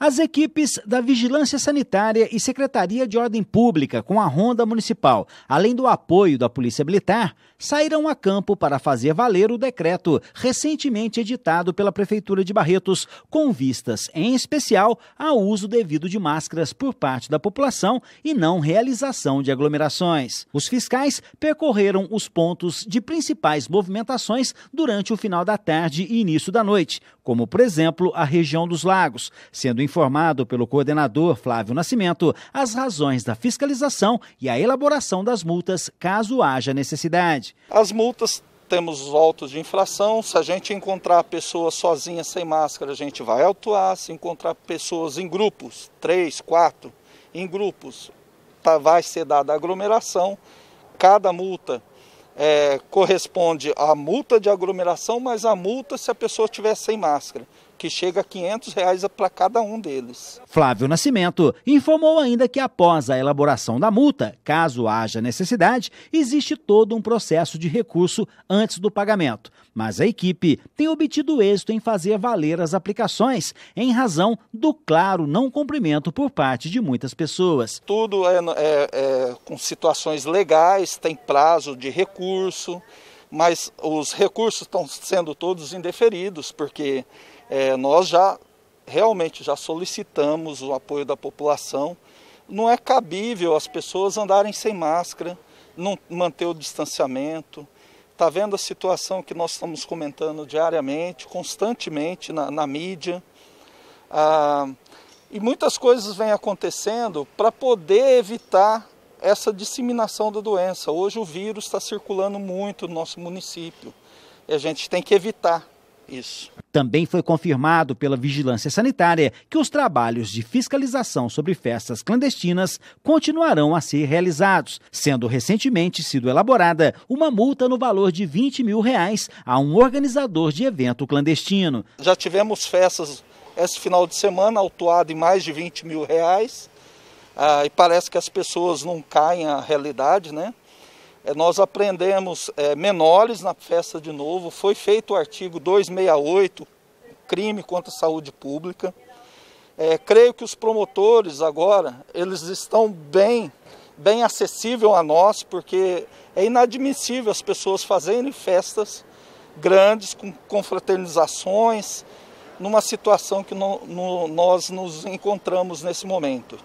As equipes da Vigilância Sanitária e Secretaria de Ordem Pública, com a Ronda Municipal, além do apoio da Polícia Militar, saíram a campo para fazer valer o decreto recentemente editado pela Prefeitura de Barretos, com vistas, em especial, ao uso devido de máscaras por parte da população e não realização de aglomerações. Os fiscais percorreram os pontos de principais movimentações durante o final da tarde e início da noite, como, por exemplo, a região dos lagos, sendo informado pelo coordenador Flávio Nascimento as razões da fiscalização e a elaboração das multas, caso haja necessidade. As multas temos os autos de inflação. Se a gente encontrar pessoas sozinhas sem máscara, a gente vai autuar. Se encontrar pessoas em grupos, três, quatro, em grupos, tá, vai ser dada aglomeração. Cada multa é, corresponde à multa de aglomeração, mas a multa se a pessoa estiver sem máscara que chega a 500 reais para cada um deles. Flávio Nascimento informou ainda que após a elaboração da multa, caso haja necessidade, existe todo um processo de recurso antes do pagamento. Mas a equipe tem obtido êxito em fazer valer as aplicações em razão do claro não cumprimento por parte de muitas pessoas. Tudo é, é, é com situações legais, tem prazo de recurso mas os recursos estão sendo todos indeferidos, porque é, nós já realmente já solicitamos o apoio da população. Não é cabível as pessoas andarem sem máscara, não manter o distanciamento. Está vendo a situação que nós estamos comentando diariamente, constantemente na, na mídia. Ah, e muitas coisas vêm acontecendo para poder evitar essa disseminação da doença. Hoje o vírus está circulando muito no nosso município e a gente tem que evitar isso. Também foi confirmado pela Vigilância Sanitária que os trabalhos de fiscalização sobre festas clandestinas continuarão a ser realizados, sendo recentemente sido elaborada uma multa no valor de 20 mil reais a um organizador de evento clandestino. Já tivemos festas esse final de semana autuado em mais de 20 mil reais ah, e parece que as pessoas não caem à realidade, né? É, nós aprendemos é, menores na festa de novo, foi feito o artigo 268, crime contra a saúde pública. É, creio que os promotores agora, eles estão bem, bem acessível a nós, porque é inadmissível as pessoas fazerem festas grandes, com confraternizações, numa situação que no, no, nós nos encontramos nesse momento.